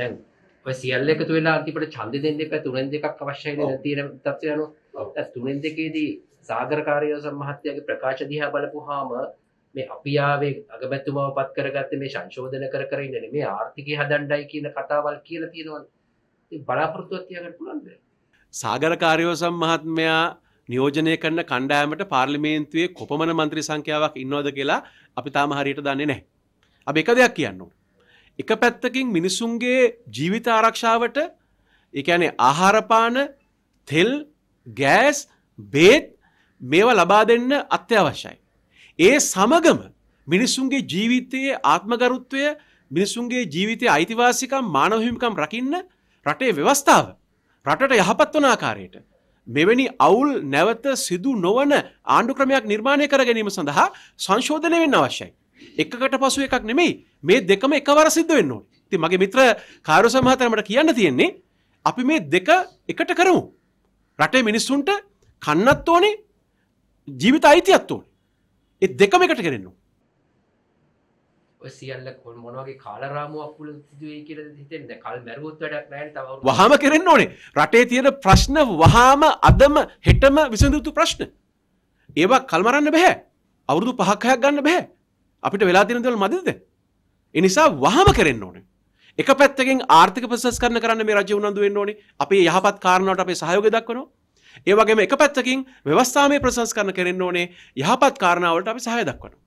දැන් ඔය සියල්ල එකතු වෙලා අන්තිමට ඡන්දෙ දෙන්න එපා තුනෙන් දෙකක් අවශ්‍යයි නේද තියෙන තත්ත්වය අනුව දැන් තුනෙන් දෙකේදී සාගරකාරයෝ සම්මහත්යාගේ ප්‍රකාශ දිහා බලපුවාම මේ අපි ආවේ අගමැතුමාව පත් කරගත්තේ මේ සංශෝධන කර කර ඉන්න නෙමෙයි ආර්ථිකය හදන්නයි කියන කතාවල් කියලා තියෙනවනේ ඉතින් බලාපොරොත්තුවක් තියාගන්න පුළුවන්ද සාගරකාරයෝ සම්මහත්මයා නියෝජනය කරන කණ්ඩායමට පාර්ලිමේන්තුවේ කොපමණ මන්ත්‍රී සංඛ්‍යාවක් ඉන්නවද කියලා අපි තාම හරියට දන්නේ නැහැ අපි එක දෙයක් කියන්නවා එක පැත්තකින් මිනිස්සුන්ගේ ජීවිත ආරක්ෂාවට එකනේ ආහාරපාන තෙල් ගෑස් බේත් මේවා ලබා දෙන්න අත්‍යවශ්‍යයි. ඒ සමගම මිනිස්සුන්ගේ ජීවිතයේ ආත්මගරුත්වය මිනිස්සුන්ගේ ජීවිතය අයිතිවාසිකම් මානවහිමිකම් රකින්න රටේ ව්‍යවස්ථාව රටට යහපත් වන ආකාරයට මෙවැනි අවුල් නැවත සිදු නොවන ආණ්ඩු ක්‍රමයක් නිර්මාණය කර ගැනීම සඳහා සංශෝධනය වෙන්න අවශ්‍යයි. එකකට පසු එකක් නෙමෙයි මේ දෙකම එකවර සිද්ධ වෙන්න ඕනේ. ඉතින් මගේ මිත්‍ර කාර්ය සමහතරමට කියන්න තියෙන්නේ අපි මේ දෙක එකට කරමු. රටේ මිනිස්සුන්ට කන්නත් ඕනේ ජීවිත අයිතියත් ඕනේ. ඒ දෙකම එකට කරෙන්න ඕනේ. සියල්ල කොල් මොනවගේ කාලරාමුවක් පුල සිදුවේ කියල හිතෙන්ද කල් මැරුවොත් වැඩක් නෑ තව වහම කරන්න ඕනේ රටේ තියෙන ප්‍රශ්න වහාම අදම හෙටම විසඳුතු ප්‍රශ්න ඒවා කල්මරන්න බැහැ අවුරුදු පහක්හයක් ගන්න බැහැ අපිට වෙලා තියෙන දේවල් මදිද? ඒ නිසා වහම කරෙන්න ඕනේ. එක පැත්තකින් ආර්ථික ප්‍රසංස්කරණ කරන්න මේ රජය උනන්දු වෙන්න ඕනේ. අපේ යහපත් කාරණාවට අපේ සහයෝගය දක්වනවා. ඒ වගේම එක පැත්තකින් ව්‍යවස්ථාමය ප්‍රසංස්කරණ කරන්න ඕනේ. යහපත් කාරණාවලට අපි සහාය දක්වනවා.